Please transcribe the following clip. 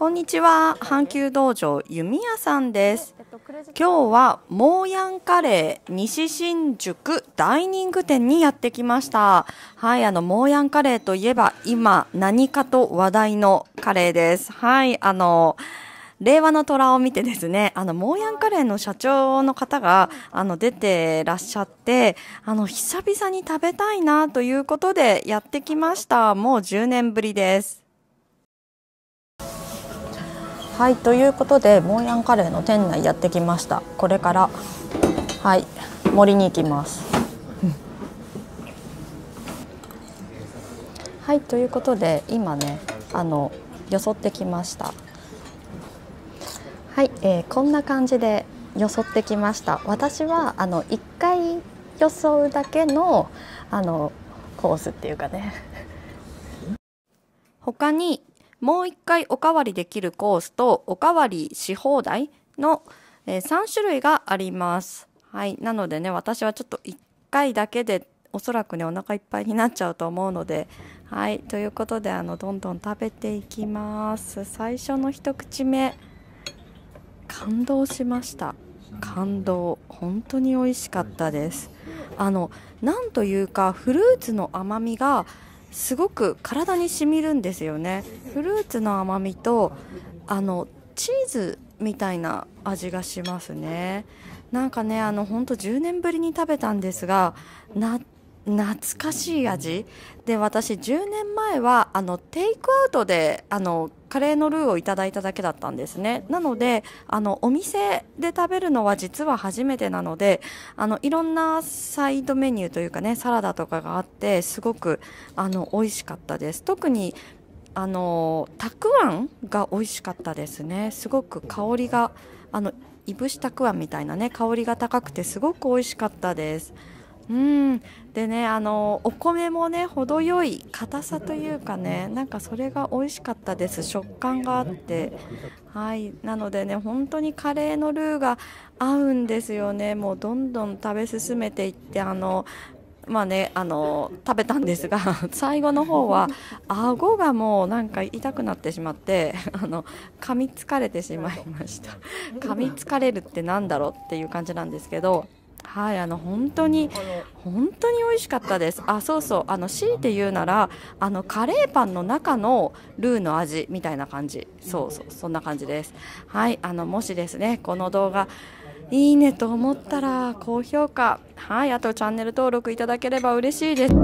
こんにちは阪急道場弓屋さんです今日はモーヤンカレー西新宿ダイニング店にやってきましたはいあのモーヤンカレーといえば今何かと話題のカレーですはいあの令和の虎を見てですね、あの、モーヤンカレーの社長の方が、あの、出てらっしゃって、あの、久々に食べたいなということでやってきました。もう10年ぶりです。はいということでモーヤンカレーの店内やってきましたこれからはい森に行きますはいということで今ねあのよそってきましたはい、えー、こんな感じでよそってきました私はあの1回よそうだけのあのコースっていうかね他にもう1回おかわりできるコースとおかわりし放題の、えー、3種類があります。はい、なのでね私はちょっと1回だけでおそらくねお腹いっぱいになっちゃうと思うのではいということであのどんどん食べていきます最初の一口目感動しました感動本当に美味しかったですあのなんというかフルーツの甘みがすごく体に染みるんですよねフルーツの甘みとあのチーズみたいな味がしますねなんかねあのほんと10年ぶりに食べたんですがな懐かしい味で私10年前はあのテイクアウトであのカレーのルーをいただいただけだったんですねなのであのお店で食べるのは実は初めてなのであのいろんなサイドメニューというかねサラダとかがあってすごくあの美味しかったです特にあのたくあんが美味しかったですねすごく香りがあのいぶしたくあんみたいなね香りが高くてすごく美味しかったです。うんでねあのお米もね程よい硬さというかねなんかそれが美味しかったです食感があってはいなのでね本当にカレーのルーが合うんですよねもうどんどん食べ進めていってあのまあね、あの食べたんですが 最後の方は顎がもうなんか痛くなってしまってあの噛みつかれてしまいました噛みつかれるって何だろうっていう感じなんですけど。はい、あの本当に本当に美味しかったです。あ、そうそう、あの強いて言うなら、あのカレーパンの中のルーの味みたいな感じ。そうそう、そんな感じです。はい、あのもしですね、この動画いいねと思ったら高評価、はい、あとチャンネル登録いただければ嬉しいです。